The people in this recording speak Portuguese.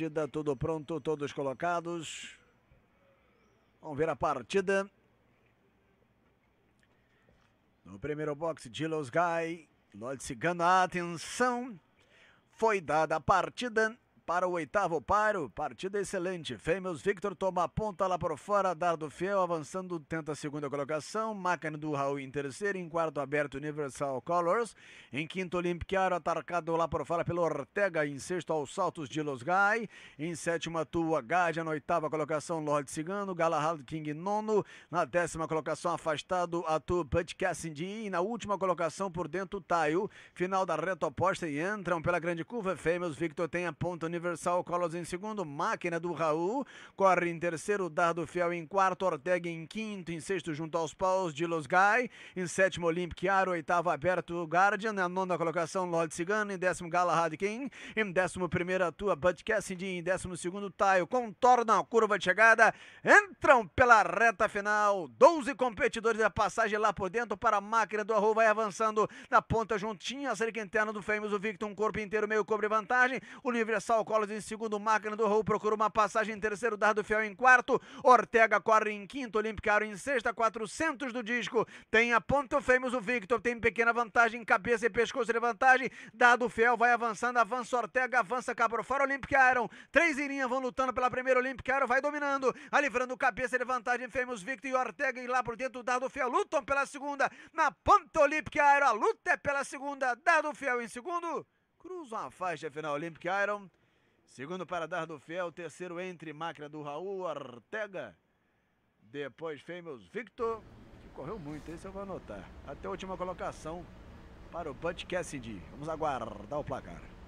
Partida tudo pronto, todos colocados. Vamos ver a partida. No primeiro boxe, Dilos Guy, Lloyd Cigano, atenção. Foi dada a partida para o oitavo paro. Partida excelente. Fêmeos Victor toma a ponta lá por fora. Dardo Fiel avançando, tenta a segunda colocação. Máquina do Raul em terceiro. Em quarto aberto, Universal Colors. Em quinto, Olimpiário atacado lá por fora pelo Ortega. Em sexto, aos saltos de Los Gai. Em sétimo, Tua Gaja. Na oitava colocação, Lord Cigano. Galahad King nono. Na décima colocação, afastado, Atu Put Cassidy. E na última colocação, por dentro, Taio. Final da reta oposta e entram pela grande curva. Fêmeos Victor tem a ponta Universal Universal Colos em segundo, Máquina do Raul, corre em terceiro, Dardo Fiel em quarto, Ortega em quinto, em sexto junto aos paus de Los Gai, em sétimo Olympic Aro, oitavo Aberto Guardian, na nona colocação Lord Cigano, em décimo Galahad King, em décimo primeiro Atua, tua Bud Cassidy, em décimo segundo Taio, contorna a curva de chegada, entram pela reta final, 12 competidores da passagem lá por dentro para a máquina do Raul, vai avançando na ponta juntinha, a cerca interna do Famous o Victor, um corpo inteiro meio cobre vantagem, Universal Collins em segundo, máquina do Raul procura uma passagem em terceiro, Dardo Fiel em quarto, Ortega corre em quinto, Olímpicaro em sexta, 400 do disco, tem a Ponto Famous, o Victor tem pequena vantagem, cabeça e pescoço de vantagem, Dardo Fiel vai avançando, avança Ortega, avança Cabro Fora, Olympic Iron, três em linha vão lutando pela primeira, Olympic Iron vai dominando, alivrando cabeça de vantagem, Famous Victor e Ortega e lá por dentro, Dardo Fiel lutam pela segunda, na Ponto Olympic Iron, a luta é pela segunda, Dardo Fiel em segundo, cruza a faixa final Olympic Iron, Segundo para Dar do Fiel, terceiro entre máquina do Raul Ortega. Depois Fêmeos Victor, que correu muito, esse eu vou anotar. Até a última colocação para o Butch Cassidy. Vamos aguardar o placar.